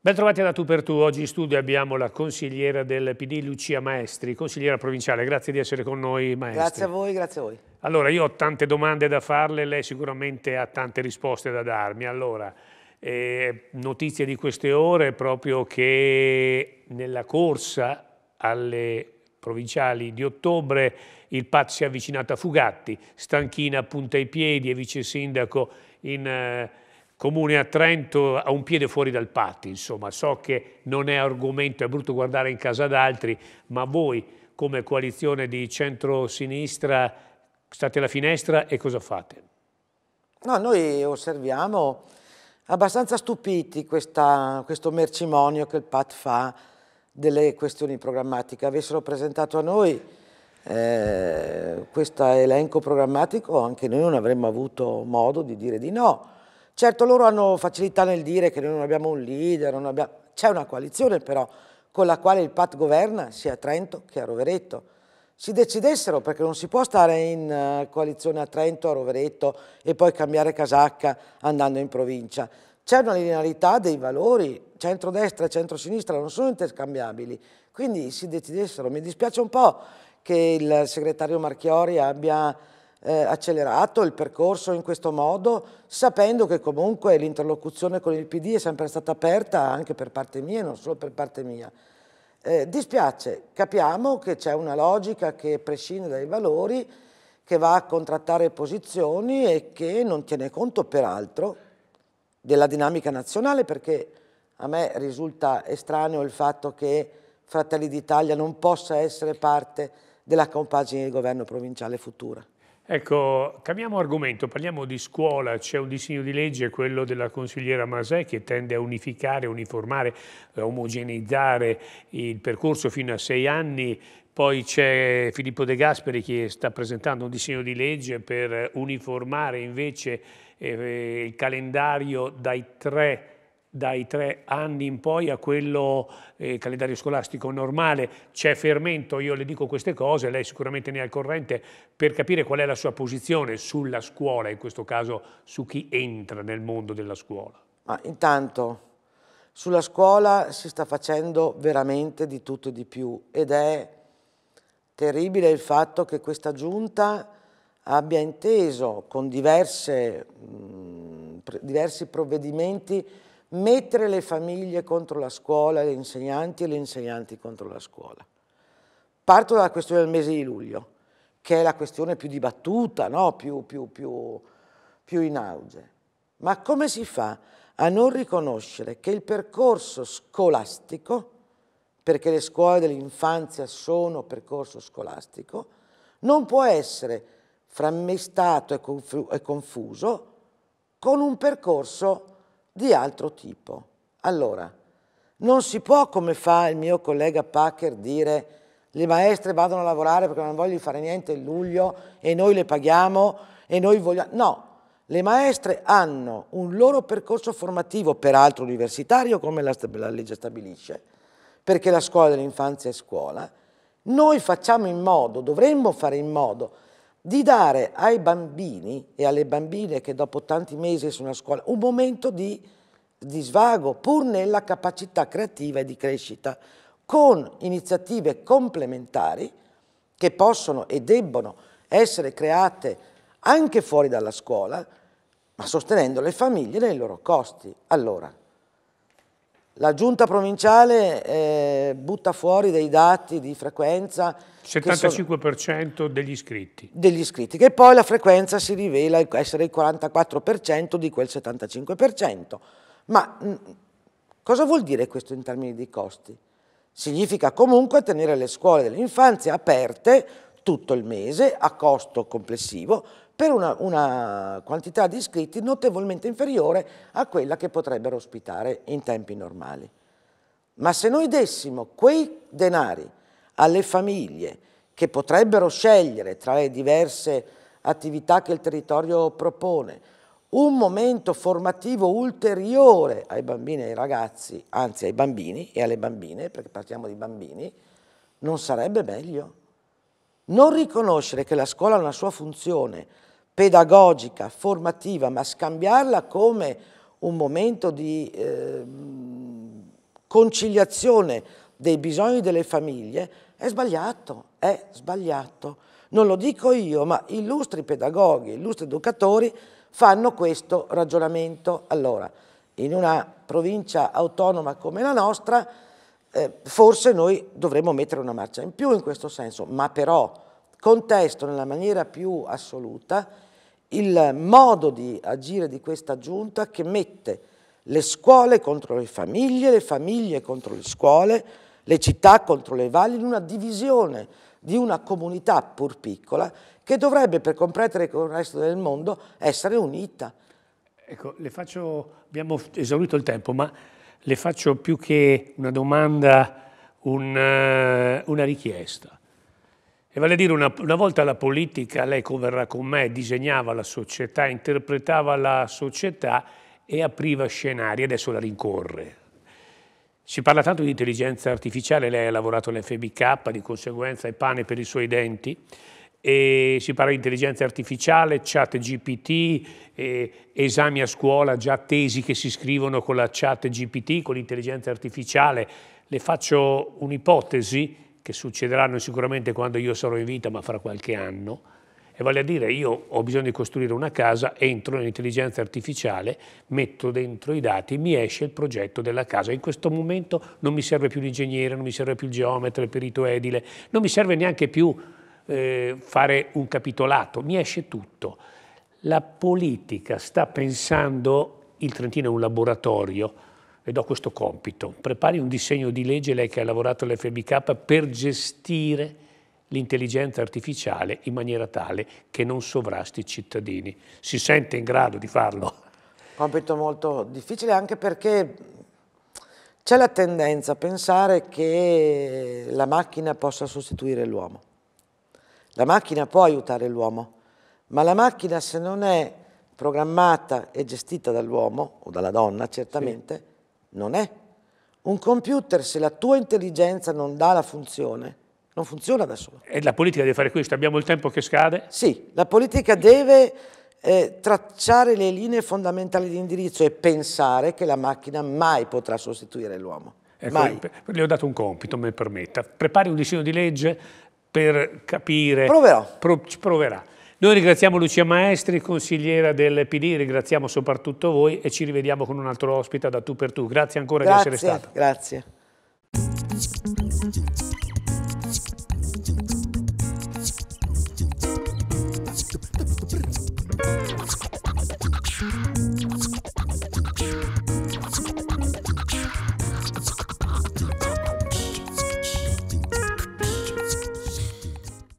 Bentrovati da Tu per Tu, oggi in studio abbiamo la consigliera del PD Lucia Maestri, consigliera provinciale, grazie di essere con noi Maestri. Grazie a voi, grazie a voi. Allora io ho tante domande da farle, lei sicuramente ha tante risposte da darmi, allora eh, notizie di queste ore proprio che nella corsa alle provinciali di ottobre il PAT si è avvicinato a Fugatti, Stanchina punta i piedi e vice sindaco in eh, comune a Trento a un piede fuori dal PAT, insomma so che non è argomento, è brutto guardare in casa d'altri, ma voi come coalizione di centro-sinistra state alla finestra e cosa fate? No, noi osserviamo abbastanza stupiti questa, questo mercimonio che il PAT fa delle questioni programmatiche. Avessero presentato a noi eh, questo elenco programmatico, anche noi non avremmo avuto modo di dire di no. Certo loro hanno facilità nel dire che noi non abbiamo un leader, abbiamo... c'è una coalizione però con la quale il PAT governa sia a Trento che a Rovereto si decidessero, perché non si può stare in eh, coalizione a Trento, a Rovereto e poi cambiare casacca andando in provincia. C'è una linearità dei valori, centrodestra e centrosinistra non sono interscambiabili, quindi si decidessero. Mi dispiace un po' che il segretario Marchiori abbia eh, accelerato il percorso in questo modo, sapendo che comunque l'interlocuzione con il PD è sempre stata aperta anche per parte mia e non solo per parte mia. Eh, dispiace, capiamo che c'è una logica che prescinde dai valori, che va a contrattare posizioni e che non tiene conto peraltro della dinamica nazionale perché a me risulta estraneo il fatto che Fratelli d'Italia non possa essere parte della compagine di governo provinciale futura. Ecco, cambiamo argomento, parliamo di scuola, c'è un disegno di legge, quello della consigliera Masè, che tende a unificare, uniformare, eh, omogeneizzare il percorso fino a sei anni, poi c'è Filippo De Gasperi che sta presentando un disegno di legge per uniformare invece eh, il calendario dai tre dai tre anni in poi a quello eh, calendario scolastico normale. C'è fermento, io le dico queste cose, lei sicuramente ne è al corrente, per capire qual è la sua posizione sulla scuola, in questo caso su chi entra nel mondo della scuola. Ma intanto sulla scuola si sta facendo veramente di tutto e di più ed è terribile il fatto che questa giunta abbia inteso con diverse, mh, mm, diversi provvedimenti mettere le famiglie contro la scuola, gli insegnanti e gli insegnanti contro la scuola. Parto dalla questione del mese di luglio, che è la questione più dibattuta, no? più, più, più, più in auge. Ma come si fa a non riconoscere che il percorso scolastico, perché le scuole dell'infanzia sono percorso scolastico, non può essere frammestato e confuso con un percorso scolastico? di altro tipo. Allora, non si può, come fa il mio collega Packer, dire le maestre vadano a lavorare perché non vogliono fare niente in luglio e noi le paghiamo e noi vogliamo... No, le maestre hanno un loro percorso formativo, peraltro universitario, come la, la legge stabilisce, perché la scuola dell'infanzia è scuola. Noi facciamo in modo, dovremmo fare in modo di dare ai bambini e alle bambine che dopo tanti mesi sono a scuola un momento di, di svago pur nella capacità creativa e di crescita con iniziative complementari che possono e debbono essere create anche fuori dalla scuola ma sostenendo le famiglie nei loro costi. Allora, la giunta provinciale eh, butta fuori dei dati di frequenza. 75% degli iscritti. Degli iscritti, che poi la frequenza si rivela essere il 44% di quel 75%. Ma mm, cosa vuol dire questo in termini di costi? Significa comunque tenere le scuole dell'infanzia aperte tutto il mese a costo complessivo per una, una quantità di iscritti notevolmente inferiore a quella che potrebbero ospitare in tempi normali. Ma se noi dessimo quei denari alle famiglie che potrebbero scegliere tra le diverse attività che il territorio propone, un momento formativo ulteriore ai bambini e ai ragazzi, anzi ai bambini e alle bambine, perché partiamo di bambini, non sarebbe meglio? Non riconoscere che la scuola ha una sua funzione pedagogica, formativa, ma scambiarla come un momento di eh, conciliazione dei bisogni delle famiglie è sbagliato, è sbagliato. Non lo dico io, ma illustri pedagoghi, illustri educatori fanno questo ragionamento. Allora, in una provincia autonoma come la nostra, eh, forse noi dovremmo mettere una marcia in più in questo senso, ma però contesto nella maniera più assoluta il modo di agire di questa giunta che mette le scuole contro le famiglie, le famiglie contro le scuole, le città contro le valli, in una divisione di una comunità pur piccola che dovrebbe, per competere con il resto del mondo, essere unita. Ecco, le faccio, abbiamo esaurito il tempo, ma le faccio più che una domanda, una, eh, una richiesta. E vale a dire, una, una volta la politica, lei converrà con me, disegnava la società, interpretava la società e apriva scenari, adesso la rincorre. Si parla tanto di intelligenza artificiale, lei ha lavorato all'FBK, di conseguenza è pane per i suoi denti, e si parla di intelligenza artificiale, chat GPT, eh, esami a scuola, già tesi che si scrivono con la chat GPT, con l'intelligenza artificiale. Le faccio un'ipotesi, che succederanno sicuramente quando io sarò in vita, ma fra qualche anno, e vale a dire io ho bisogno di costruire una casa, entro nell'intelligenza artificiale, metto dentro i dati, mi esce il progetto della casa. In questo momento non mi serve più l'ingegnere, non mi serve più il geometra, il perito edile, non mi serve neanche più eh, fare un capitolato, mi esce tutto. La politica sta pensando, il Trentino è un laboratorio, le do questo compito, prepari un disegno di legge, lei che ha lavorato all'FBK, per gestire l'intelligenza artificiale in maniera tale che non sovrasti i cittadini. Si sente in grado di farlo? Compito molto difficile anche perché c'è la tendenza a pensare che la macchina possa sostituire l'uomo. La macchina può aiutare l'uomo, ma la macchina se non è programmata e gestita dall'uomo o dalla donna certamente, sì non è. Un computer, se la tua intelligenza non dà la funzione, non funziona da solo. E la politica deve fare questo? Abbiamo il tempo che scade? Sì, la politica deve eh, tracciare le linee fondamentali di indirizzo e pensare che la macchina mai potrà sostituire l'uomo. Ecco, Le ho dato un compito, me permetta. Prepari un disegno di legge per capire... Proverò. Pro, ci proverà. Noi ringraziamo Lucia Maestri, consigliera del PD, ringraziamo soprattutto voi e ci rivediamo con un altro ospite da tu per tu. Grazie ancora grazie, di essere stato. Grazie.